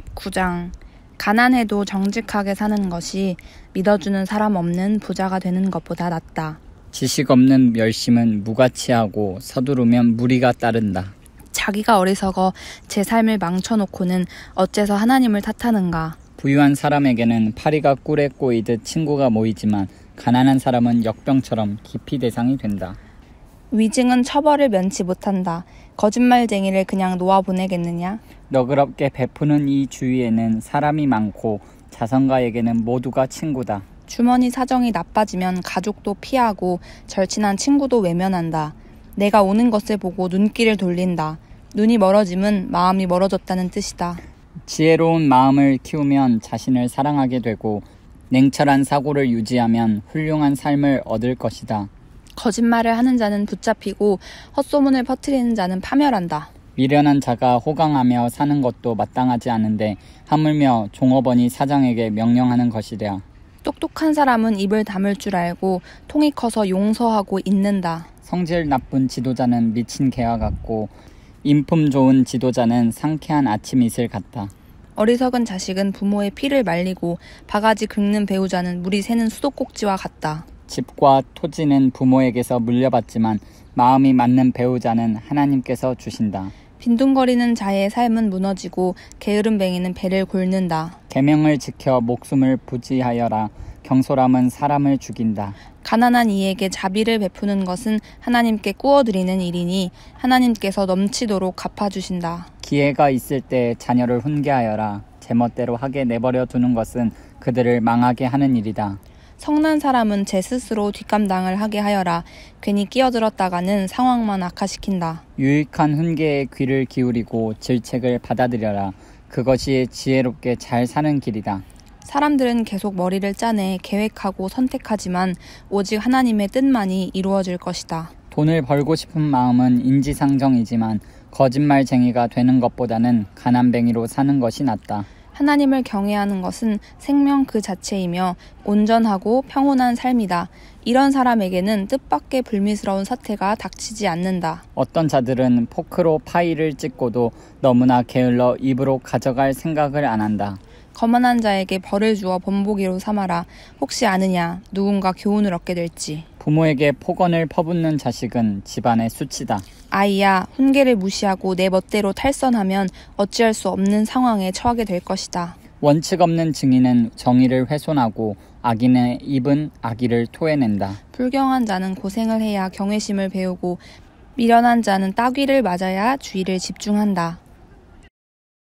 19장 가난해도 정직하게 사는 것이 믿어주는 사람 없는 부자가 되는 것보다 낫다. 지식 없는 멸심은 무가치하고 서두르면 무리가 따른다. 자기가 어리석어 제 삶을 망쳐놓고는 어째서 하나님을 탓하는가. 부유한 사람에게는 파리가 꿀에 꼬이듯 친구가 모이지만 가난한 사람은 역병처럼 기피 대상이 된다. 위증은 처벌을 면치 못한다. 거짓말쟁이를 그냥 놓아보내겠느냐? 너그럽게 베푸는 이 주위에는 사람이 많고 자선가에게는 모두가 친구다. 주머니 사정이 나빠지면 가족도 피하고 절친한 친구도 외면한다. 내가 오는 것을 보고 눈길을 돌린다. 눈이 멀어짐은 마음이 멀어졌다는 뜻이다. 지혜로운 마음을 키우면 자신을 사랑하게 되고 냉철한 사고를 유지하면 훌륭한 삶을 얻을 것이다. 거짓말을 하는 자는 붙잡히고 헛소문을 퍼뜨리는 자는 파멸한다. 미련한 자가 호강하며 사는 것도 마땅하지 않은데 하물며 종업원이 사장에게 명령하는 것이랴. 똑똑한 사람은 입을 다물 줄 알고 통이 커서 용서하고 있는다 성질 나쁜 지도자는 미친 개와 같고 인품 좋은 지도자는 상쾌한 아침 이슬 같다. 어리석은 자식은 부모의 피를 말리고 바가지 긁는 배우자는 물이 새는 수도꼭지와 같다. 집과 토지는 부모에게서 물려받지만 마음이 맞는 배우자는 하나님께서 주신다. 빈둥거리는 자의 삶은 무너지고 게으름뱅이는 배를 굶는다 계명을 지켜 목숨을 부지하여라. 경솔함은 사람을 죽인다. 가난한 이에게 자비를 베푸는 것은 하나님께 꾸어드리는 일이니 하나님께서 넘치도록 갚아주신다. 기회가 있을 때 자녀를 훈계하여라. 제멋대로 하게 내버려 두는 것은 그들을 망하게 하는 일이다. 성난 사람은 제 스스로 뒷감당을 하게 하여라. 괜히 끼어들었다가는 상황만 악화시킨다. 유익한 훈계에 귀를 기울이고 질책을 받아들여라. 그것이 지혜롭게 잘 사는 길이다. 사람들은 계속 머리를 짜내 계획하고 선택하지만 오직 하나님의 뜻만이 이루어질 것이다. 돈을 벌고 싶은 마음은 인지상정이지만 거짓말쟁이가 되는 것보다는 가난뱅이로 사는 것이 낫다. 하나님을 경외하는 것은 생명 그 자체이며 온전하고 평온한 삶이다. 이런 사람에게는 뜻밖의 불미스러운 사태가 닥치지 않는다. 어떤 자들은 포크로 파이를 찍고도 너무나 게을러 입으로 가져갈 생각을 안 한다. 거만한 자에게 벌을 주어 본보기로 삼아라. 혹시 아느냐 누군가 교훈을 얻게 될지. 부모에게 폭언을 퍼붓는 자식은 집안의 수치다. 아이야, 훈계를 무시하고 내 멋대로 탈선하면 어찌할 수 없는 상황에 처하게 될 것이다. 원칙 없는 증인은 정의를 훼손하고 악인의 입은 악의를 토해낸다. 불경한 자는 고생을 해야 경외심을 배우고 미련한 자는 따귀를 맞아야 주의를 집중한다.